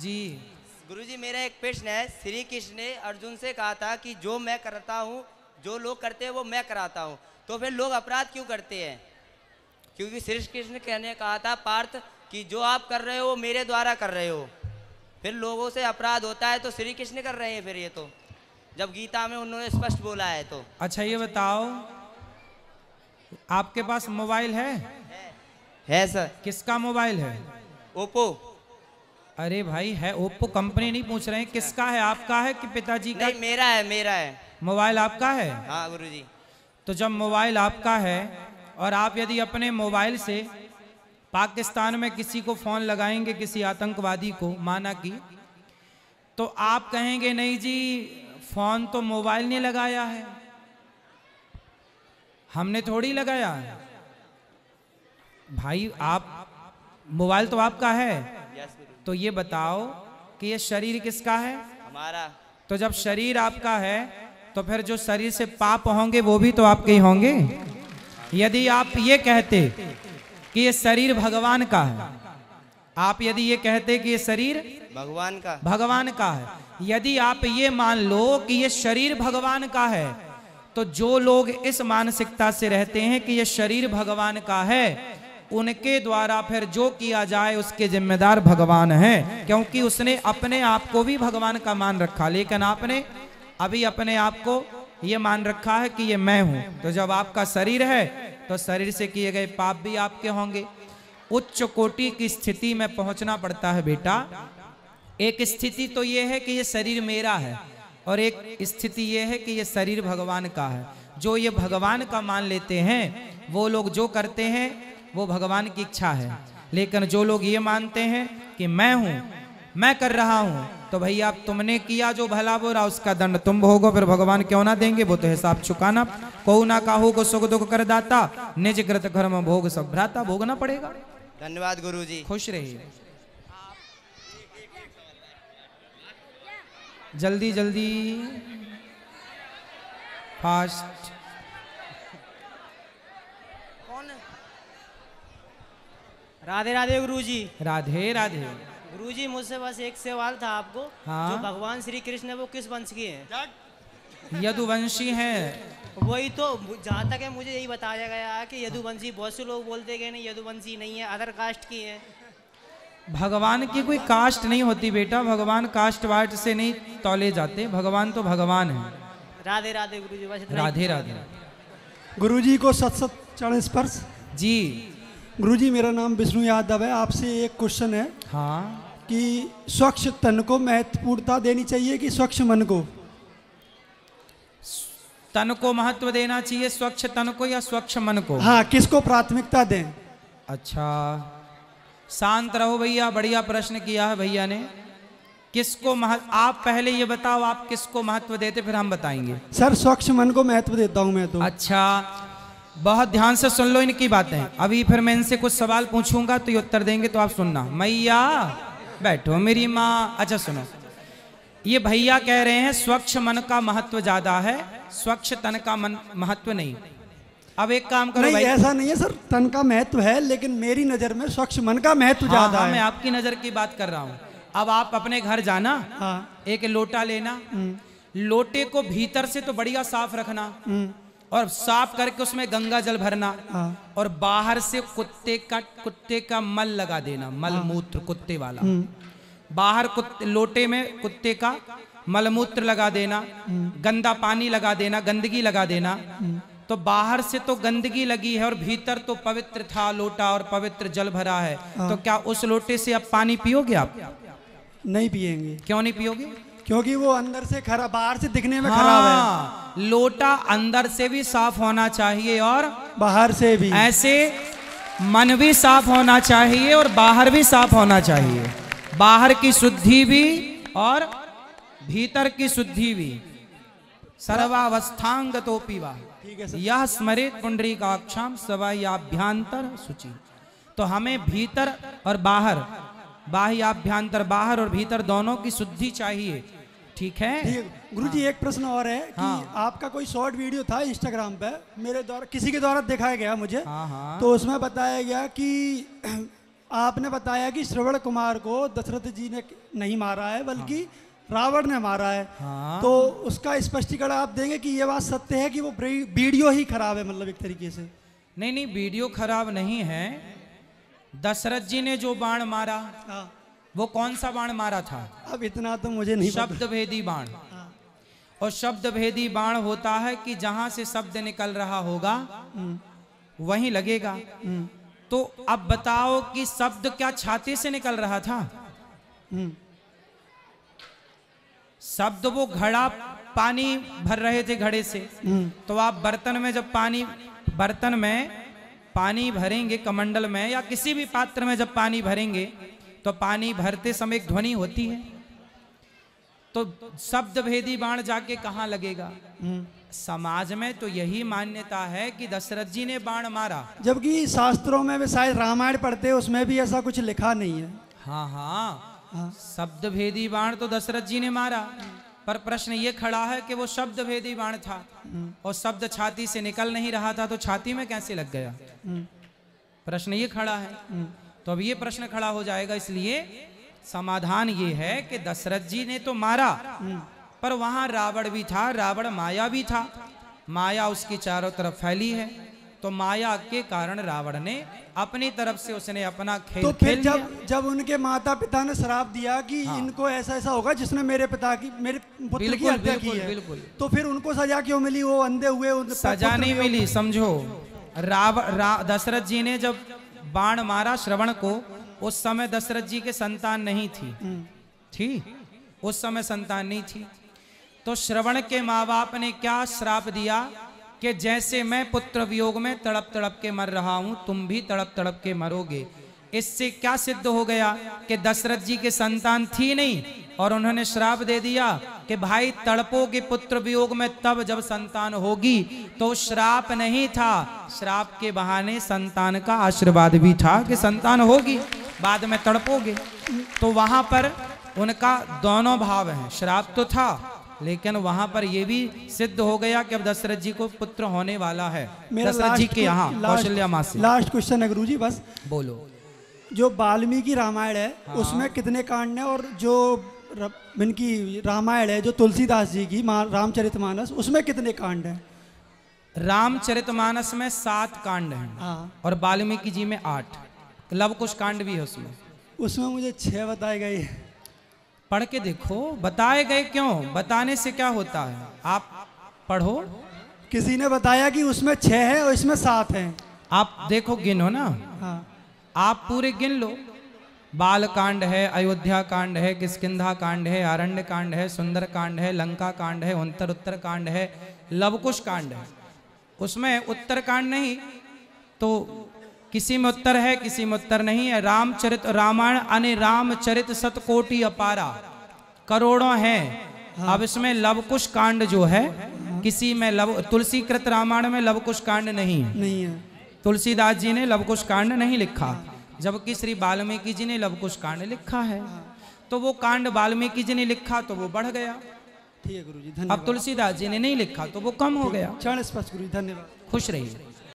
जी गुरुजी मेरा एक प्रश्न है श्री कृष्ण ने अर्जुन से कहा था कि जो मैं करता हूँ जो लोग करते हैं वो मैं कराता हूँ तो फिर लोग अपराध क्यों करते हैं क्योंकि श्री कृष्ण कहने कहा था पार्थ कि जो आप कर रहे हो वो मेरे द्वारा कर रहे हो फिर लोगों से अपराध होता है तो श्री कृष्ण कर रहे हैं फिर ये तो जब गीता में उन्होंने स्पष्ट बोला है तो अच्छा ये बताओ आपके पास मोबाइल है है सर किसका मोबाइल है ओप्पो अरे भाई है ओप्पो कंपनी नहीं पूछ रहे हैं किसका है आपका है कि पिताजी का नहीं मेरा है मेरा है मोबाइल आपका है हाँ गुरुजी तो जब मोबाइल आपका है और आप यदि अपने मोबाइल से पाकिस्तान में किसी को फोन लगाएंगे किसी आतंकवादी को माना कि तो आप कहेंगे नहीं जी फोन तो मोबाइल ने लगाया है हमने थोड़ी लगाया भाई आप मोबाइल तो आपका है तो ये बताओ कि ये शरीर किसका है हमारा तो जब शरीर आपका है तो फिर जो शरीर से पाप होंगे वो भी तो आपके ही होंगे यदि आप ये कहते कि ये शरीर भगवान का है आप यदि ये कहते कि ये शरीर भगवान का भगवान का है यदि आप ये मान लो कि ये शरीर भगवान का है तो जो लोग इस मानसिकता से रहते हैं कि ये शरीर भगवान का है उनके द्वारा फिर जो किया जाए उसके जिम्मेदार भगवान हैं क्योंकि उसने अपने आप को भी भगवान का मान रखा लेकिन आपने अभी अपने आप को ये मान रखा है कि ये मैं हूं तो जब आपका शरीर है तो शरीर से किए गए पाप भी आपके होंगे उच्च कोटि की स्थिति में पहुंचना पड़ता है बेटा एक स्थिति तो ये है कि ये शरीर मेरा है और एक स्थिति ये है कि ये शरीर भगवान का है जो ये भगवान का मान लेते हैं वो लोग जो करते हैं वो भगवान की इच्छा है लेकिन जो लोग ये मानते हैं कि मैं हूं मैं कर रहा हूं तो भैया आप तुमने किया जो भला बुरा उसका दंड तुम भोगो फिर भगवान क्यों ना देंगे वो तो हिसाब चुकाना कहू ना कहो को सुख दुख कर दाता निज कृत में भोग सब भ्राता भोगना पड़ेगा धन्यवाद गुरु जी खुश रहिए जल्दी जल्दी फास्ट राधे राधे गुरु जी राधे राधे गुरु जी मुझसे बस एक सवाल था आपको हाँ? जो भगवान श्री कृष्ण है वो किस वंश की है यदुवंशी है वही तो जहाँ तक है मुझे यही बताया गया है कि यदुवंशी बहुत से लोग बोलते गए नहीं यदुवंशी नहीं है अदर कास्ट की है भगवान की कोई कास्ट नहीं होती बेटा भगवान कास्ट वाट से नहीं तोले जाते भगवान तो भगवान है राधे राधे गुरु जी राधे राधे गुरु जी को सत सत चरण स्पर्श जी गुरु जी मेरा नाम विष्णु यादव है आपसे एक क्वेश्चन है हाँ कि स्वच्छ तन को महत्वपूर्णता देनी चाहिए कि स्वच्छ मन को तन को महत्व देना चाहिए स्वच्छ तन को या स्वच्छ मन को हाँ किसको प्राथमिकता दें अच्छा शांत रहो भैया बढ़िया प्रश्न किया है भैया ने किसको महत्व आप पहले ये बताओ आप किसको महत्व देते फिर हम बताएंगे सर स्वच्छ मन को महत्व देता हूँ मैं तो अच्छा बहुत ध्यान से सुन लो इनकी बातें अभी फिर मैं इनसे कुछ सवाल पूछूंगा तो ये उत्तर देंगे तो आप सुनना मैया बैठो मेरी माँ अच्छा सुनो ये भैया कह रहे हैं स्वच्छ मन का महत्व ज्यादा है स्वच्छ तन का मन महत्व नहीं अब एक काम करो नहीं ऐसा नहीं है सर तन का महत्व है लेकिन मेरी नजर में स्वच्छ मन का महत्व हाँ, ज्यादा हाँ, है मैं आपकी नजर की बात कर रहा हूँ अब आप अपने घर जाना हाँ। एक लोटा लेना हम्म। लोटे को भीतर से तो बढ़िया साफ रखना हम्म। और साफ करके उसमें गंगा जल भरना हाँ। और बाहर से कुत्ते का कुत्ते का मल लगा देना मल मूत्र हाँ। कुत्ते वाला हम्म। बाहर कुत्ते लोटे में कुत्ते का मलमूत्र लगा देना हम्म। गंदा पानी लगा देना गंदगी लगा देना हम्म। तो बाहर से तो गंदगी लगी है और भीतर तो पवित्र था लोटा और पवित्र जल भरा है हाँ। तो क्या उस लोटे से अब पानी पियोगे आप नहीं पियेंगे क्यों नहीं पियोगे क्योंकि वो अंदर से खराब बाहर से दिखने में हाँ, खराब है हाँ, लोटा अंदर से भी साफ होना चाहिए और बाहर से भी ऐसे मन भी साफ होना चाहिए और बाहर भी साफ होना चाहिए बाहर की शुद्धि भी और भीतर की शुद्धि भी सर्वावस्थांग तो पीवा यह स्मरित पुंडरी का अक्षम सवाई अभ्यंतर सूची तो हमें भीतर और बाहर आभ्यंतर बाहर और भीतर दोनों की शुद्धि चाहिए ठीक है गुरु जी हाँ। एक प्रश्न और है कि हाँ। आपका कोई शॉर्ट वीडियो था इंस्टाग्राम पे मेरे द्वारा किसी के द्वारा दिखाया गया मुझे हाँ हाँ। तो उसमें बताया गया कि आपने बताया कि श्रवण कुमार को दशरथ जी ने नहीं मारा है बल्कि हाँ। रावण ने मारा है हाँ। तो उसका स्पष्टीकरण आप देंगे कि ये बात सत्य है कि वो वीडियो ही खराब है मतलब एक तरीके से नहीं नहीं वीडियो खराब नहीं है दशरथ जी ने जो बाण मारा हाँ। वो कौन सा बाण मारा था अब इतना तो मुझे नहीं शब्द भेदी बाण हाँ। और शब्द भेदी बाण होता है कि जहां से शब्द निकल रहा होगा हम्म। वहीं लगेगा हम्म। तो अब बताओ कि शब्द क्या छाती से निकल रहा था हम्म। शब्द वो घड़ा पानी भर रहे थे घड़े से तो आप बर्तन में जब पानी बर्तन में पानी भरेंगे कमंडल में या किसी भी पात्र में जब पानी भरेंगे तो पानी भरते समय एक ध्वनि होती है तो शब्द भेदी बाण जाके कहा लगेगा हम्म। समाज में तो यही मान्यता है कि दशरथ जी ने बाण मारा जबकि शास्त्रों में भी शायद रामायण पढ़ते हैं उसमें भी ऐसा कुछ लिखा नहीं है हाँ हाँ, हाँ। शब्द भेदी बाण तो दशरथ जी ने मारा पर प्रश्न ये खड़ा है कि वो शब्द भेदी बाण था हम्म। और शब्द छाती से निकल नहीं रहा था तो छाती में कैसे लग गया हम्म। प्रश्न ये खड़ा है हम्म। तो अब ये प्रश्न खड़ा हो जाएगा इसलिए समाधान ये है कि दशरथ जी ने तो मारा पर वहां रावण भी था रावण माया भी था माया उसकी चारों तरफ फैली है तो माया के कारण रावण ने अपनी तरफ से उसने अपना खेल तो फिर खेल जब जब उनके माता पिता ने श्राप दिया कि हाँ। इनको ऐसा ऐसा होगा जिसने मेरे पिता की मेरे पुत्र की हत्या की है बिल्कुल तो फिर उनको सजा क्यों मिली वो अंधे हुए सजा नहीं मिली समझो राव रा, दशरथ जी ने जब बाण मारा श्रवण को उस समय दशरथ जी के संतान नहीं थी हम्म। थी उस समय संतान नहीं थी तो श्रवण के माँ बाप ने क्या श्राप दिया कि जैसे मैं पुत्र वियोग में तड़प तड़प के मर रहा हूं तुम भी तड़प तड़प के मरोगे इससे क्या सिद्ध हो गया कि दशरथ जी के संतान थी नहीं और उन्होंने श्राप दे दिया कि भाई तड़पो के पुत्र वियोग में तब जब संतान होगी तो श्राप नहीं था श्राप के बहाने संतान का आशीर्वाद भी था कि संतान होगी बाद में तड़पोगे तो वहां पर उनका दोनों भाव है श्राप तो था लेकिन वहां पर यह भी सिद्ध हो गया कि अब दशरथ जी को पुत्र होने वाला है दशरथ जी के यहाँ कौशल्या लास्ट क्वेश्चन है गुरु जी बस बोलो जो वाल्मीकि रामायण है हाँ। उसमें कितने कांड है और जो इनकी रामायण है जो तुलसीदास जी की रामचरितमानस उसमें कितने कांड है रामचरितमानस में सात कांड हैं हाँ। और वाल्मीकि जी में आठ लव कुछ कांड भी है उसमें उसमें मुझे छह बताए गए पढ़ के देखो बताए गए क्यों बताने से क्या होता है आप पढ़ो किसी ने बताया कि उसमें छह है और इसमें सात है आप देखो गिनो ना हाँ। आप पूरे गिन लो बाल कांड है अयोध्या कांड है किसकिधा कांड है अरण्य कांड है सुंदर कांड है लंका कांड है उत्तर उत्तर कांड है लवकुश कांड है उसमें उत्तर कांड नहीं तो किसी में उत्तर है किसी में उत्तर नहीं है रामचरित रामायण अने रामचरित सतकोटि अपारा करोड़ों है हाँ। अब इसमें लवकुश कांड जो है किसी में लव तुलसी कृत रामायण में लवकुश कांड नहीं है नहीं है तुलसीदास जी ने लवकुश कांड नहीं लिखा जबकि श्री वाल्मीकि जी ने लवकुश कांड लिखा है हाँ। तो वो कांड वाल्मीकि जी ने लिखा तो वो बढ़ गया ठीक है गुरु जी अब तुलसीदास जी ने नहीं लिखा तो वो कम हो गया स्पष्ट गुरु जी धन्यवाद खुश रहिए